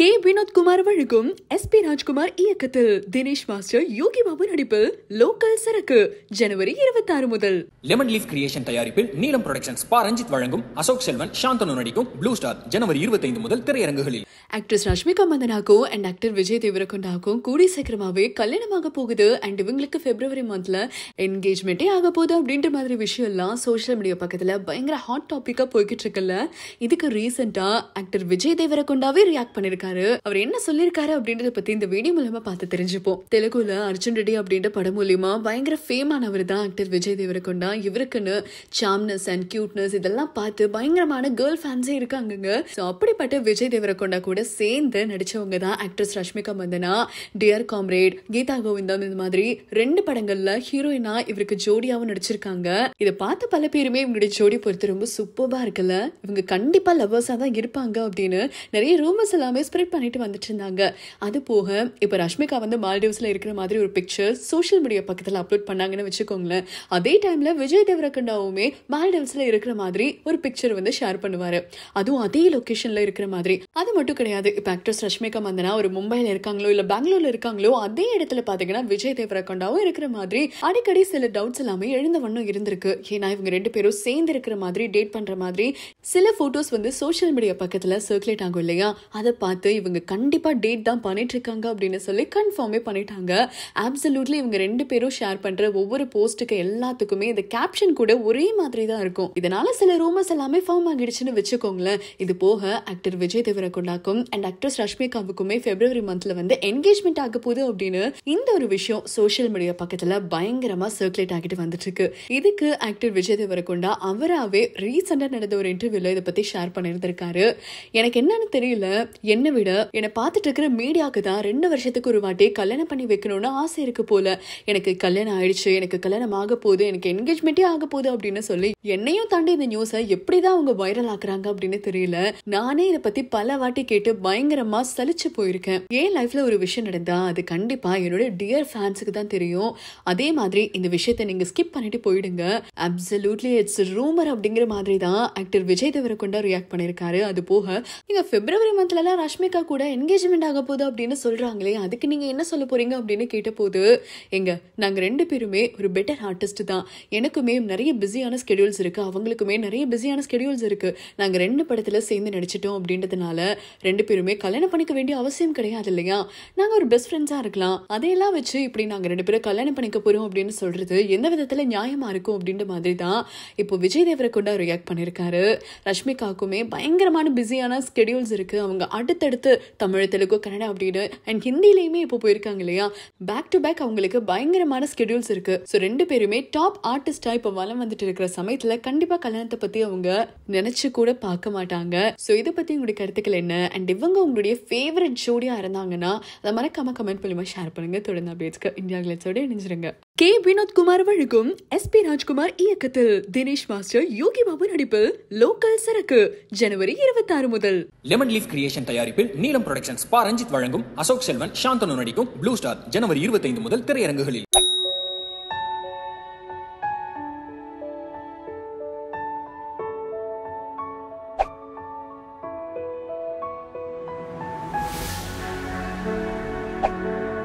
K Vinodkumar வழங்கும் S B Rajkumar இயக்கத்தில் Dinesh master யோகி பாபு நடிப்பில் லோக்கல் சரக்கு ஜனவரி இருபத்தி ஆறு முதல் லெமன் லீஃப் கிரியேஷன் தயாரிப்பில் நீலம் புரொடக்ஷன்ஸ் பா ரஞ்சித் வழங்கும் அசோக் செல்வன் சாந்தனு நடிக்கும் ப்ளூ ஸ்டார் ஜனவரி இருபத்தைந்து முதல் திரையரங்குகளில் ஆக்ட்ரஸ் ரஷ்மிகா மந்தனாக்கும் அண்ட் ஆக்டர் விஜய் தேவரகுண்டாக்கும் கூடி சீக்கிரமாகவே கல்யாணமாக போகுது அண்ட் இவங்களுக்கு பிப்ரவரி மந்தில் என்கேஜ்மெண்ட்டே ஆக போகுது அப்படின்ற மாதிரி விஷயம்லாம் சோஷியல் மீடியா பக்கத்தில் பயங்கர ஹாட் டாப்பிக்காக போய்கிட்டு இருக்குல்ல இதுக்கு ரீசெண்டாக ஆக்டர் விஜய் தேவரகுண்டாவே ரியாக்ட் பண்ணியிருக்காரு அவர் என்ன சொல்லியிருக்காரு அப்படின்றத பற்றி இந்த வீடியோ மூலமாக பார்த்து தெரிஞ்சுப்போம் தெலுங்குல அர்ஜுன் ரெட்டி அப்படின்ற படம் மூலியமா பயங்கர ஃபேமானவர் தான் ஆக்டர் விஜய் தேவரகுண்டா இவருக்குன்னு சாம்னஸ் அண்ட் கியூட்னஸ் இதெல்லாம் பார்த்து பயங்கரமான கேர்ள் ஃபேன்ஸே இருக்காங்க ஸோ அப்படிப்பட்ட விஜய் தேவரகுண்டா கூட அவங்களோட சேர்ந்து நடித்தவங்க தான் actress Rashmika Mandanna dear comrade Geetha Govindam இந்த மாதிரி ரெண்டு படங்கள்ல ஹீரோயினா இவருக்கு ஜோடியாவும் நடிச்சிருக்காங்க இதை பார்த்த பல பேருமே இவங்களுடைய ஜோடி பொறுத்து ரொம்ப சூப்பராக இருக்குல்ல இவங்க கண்டிப்பாக லவ்வர்ஸாக தான் இருப்பாங்க அப்படின்னு நிறைய ரூமர்ஸ் எல்லாமே ஸ்ப்ரெட் பண்ணிட்டு வந்துட்டு இருந்தாங்க அது போக இப்போ ரஷ்மிகா வந்து மால்டீவ்ஸில் இருக்கிற மாதிரி ஒரு பிக்சர் சோஷியல் மீடியா பக்கத்தில் அப்லோட் பண்ணாங்கன்னு வச்சுக்கோங்களேன் அதே டைமில் விஜய் தேவரகண்டாவுமே மால்டீவ்ஸ்ல இருக்கிற மாதிரி ஒரு பிக்சர் வந்து ஷேர் பண்ணுவார் அதுவும் அதே லொக்கேஷனில் இருக்கிற மாதிரி அது மட்டும் கிடையாது கிடையாது இப்போ ஆக்ட்ரஸ் ரஷ்மிகா மந்தனா ஒரு மும்பையில் இருக்காங்களோ இல்லை பெங்களூர்ல இருக்காங்களோ அதே இடத்துல பார்த்தீங்கன்னா விஜய் தேவரகொண்டாவும் இருக்கிற மாதிரி அடிக்கடி சில டவுட்ஸ் எல்லாமே எழுந்த வண்ணம் இருந்திருக்கு ஏன்னா இவங்க ரெண்டு பேரும் சேர்ந்து இருக்கிற மாதிரி டேட் பண்ணுற மாதிரி சில ஃபோட்டோஸ் வந்து சோஷியல் மீடியா பக்கத்தில் சர்க்குலேட் ஆகும் இல்லையா அதை பார்த்து இவங்க கண்டிப்பாக டேட் தான் பண்ணிட்டு இருக்காங்க அப்படின்னு சொல்லி கன்ஃபார்மே பண்ணிட்டாங்க அப்சல்யூட்லி இவங்க ரெண்டு பேரும் ஷேர் பண்ணுற ஒவ்வொரு போஸ்ட்டுக்கு எல்லாத்துக்குமே இந்த கேப்ஷன் கூட ஒரே மாதிரி தான் இருக்கும் இதனால சில ரூமர்ஸ் எல்லாமே ஃபார்ம் ஆகிடுச்சுன்னு வச்சுக்கோங்களேன் இது போக ஆக்டர் விஜய் கொண்டாக்கும் அண்ட் ஆக்ட்ரஸ் ரஷ்மிகாவுக்குமே பிப்ரவரி மந்த்ல வந்து என்கேஜ்மெண்ட் ஆக போகுது அப்படின்னு இந்த ஒரு விஷயம் சோஷியல் மீடியா பக்கத்துல பயங்கரமா சர்க்குலேட் ஆகிட்டு வந்துட்டு இருக்கு இதுக்கு ஆக்டர் விஜய் தேவரகொண்டா அவராவே ரீசெண்டா நடந்த ஒரு இன்டர்வியூல இதை பத்தி ஷேர் பண்ணியிருந்திருக்காரு எனக்கு என்னன்னு தெரியல என்ன விட என்னை பார்த்துட்டு இருக்கிற மீடியாவுக்கு தான் ரெண்டு வருஷத்துக்கு ஒரு வாட்டி கல்யாணம் பண்ணி வைக்கணும்னு ஆசை இருக்கு போல எனக்கு கல்யாணம் ஆயிடுச்சு எனக்கு கல்யாணம் ஆக போகுது எனக்கு என்கேஜ்மெண்ட்டே ஆக போகுது அப்படின்னு சொல்லி என்னையும் தாண்டி இந்த நியூஸை எப்படிதான் அவங்க வைரல் ஆக்குறாங்க அப்படின்னு தெரியல நானே இதை பத்தி பல வாட்டி கேட்டு கேட்டு பயங்கரமா சலிச்சு போயிருக்கேன் என் லைஃப்ல ஒரு விஷயம் நடந்தா அது கண்டிப்பா என்னோட டியர் ஃபேன்ஸுக்கு தான் தெரியும் அதே மாதிரி இந்த விஷயத்தை நீங்க ஸ்கிப் பண்ணிட்டு போயிடுங்க அப்சல்யூட்லி இட்ஸ் ரூமர் அப்படிங்கிற மாதிரி தான் ஆக்டர் விஜய் கொண்டா ரியாக்ட் பண்ணியிருக்காரு அது போக நீங்க பிப்ரவரி மந்த்லலாம் ரஷ்மிகா கூட என்கேஜ்மெண்ட் ஆக போகுது அப்படின்னு சொல்றாங்களே அதுக்கு நீங்க என்ன சொல்ல போறீங்க அப்படின்னு கேட்ட போது எங்க நாங்க ரெண்டு பேருமே ஒரு பெட்டர் ஆர்டிஸ்ட் தான் எனக்குமே நிறைய பிஸியான ஸ்கெடியூல்ஸ் இருக்கு அவங்களுக்குமே நிறைய பிஸியான ஸ்கெடியூல்ஸ் இருக்கு நாங்க ரெண்டு படத்துல சேர்ந்து நடிச்சிட்டோம் அப்படின்றதுனால ரெண்டு பேருமே கல்யாணம் பண்ணிக்க வேண்டிய அவசியம் கிடையாது இல்லையா நாங்கள் ஒரு பெஸ்ட் ஃப்ரெண்ட்ஸாக இருக்கலாம் அதையெல்லாம் வச்சு இப்படி நாங்கள் ரெண்டு பேரும் கல்யாணம் பண்ணிக்க போகிறோம் அப்படின்னு சொல்கிறது எந்த விதத்தில் நியாயமாக இருக்கும் அப்படின்ற மாதிரி தான் இப்போ விஜய் கொண்டா ரியாக்ட் பண்ணியிருக்காரு ரஷ்மிகாவுக்குமே பயங்கரமான பிஸியான ஸ்கெடியூல்ஸ் இருக்குது அவங்க அடுத்தடுத்து தமிழ் தெலுங்கு கன்னடா அப்படின்னு அண்ட் ஹிந்திலையுமே இப்போ போயிருக்காங்க இல்லையா பேக் டு பேக் அவங்களுக்கு பயங்கரமான ஸ்கெடியூல்ஸ் இருக்குது ஸோ ரெண்டு பேருமே டாப் ஆர்டிஸ்டா இப்போ வளம் வந்துட்டு இருக்கிற சமயத்தில் கண்டிப்பாக கல்யாணத்தை பற்றி அவங்க நினச்சி கூட பார்க்க மாட்டாங்க ஸோ இதை பற்றி உங்களுடைய கருத்துக்கள் என்ன அண்ட் இவங்க உங்களுடைய ஃபேவரட் ஜோடியாக இருந்தாங்கன்னா அதை மறக்காம கமெண்ட் பண்ணி ஷேர் பண்ணுங்க தொடர்ந்து அப்டேட்ஸ்க்கு இந்தியா கிளட்ஸோடு இணைஞ்சிருங்க கே வினோத்குமார் வழங்கும் எஸ் பி ராஜ்குமார் இயக்கத்தில் தினேஷ் மாஸ்டர் யோகி பாபு நடிப்பில் லோக்கல் சரக்கு ஜனவரி இருபத்தி ஆறு முதல் லெமன் லீஃப் கிரியேஷன் தயாரிப்பில் நீலம் ப்ரொடக்ஷன்ஸ் பா ரஞ்சித் வழங்கும் அசோக் செல்வன் சாந்தனு நடிக்கும் ப்ளூ ஸ்டார் ஜனவரி இருபத்தைந்து முதல் திரையரங்குகளில் thank you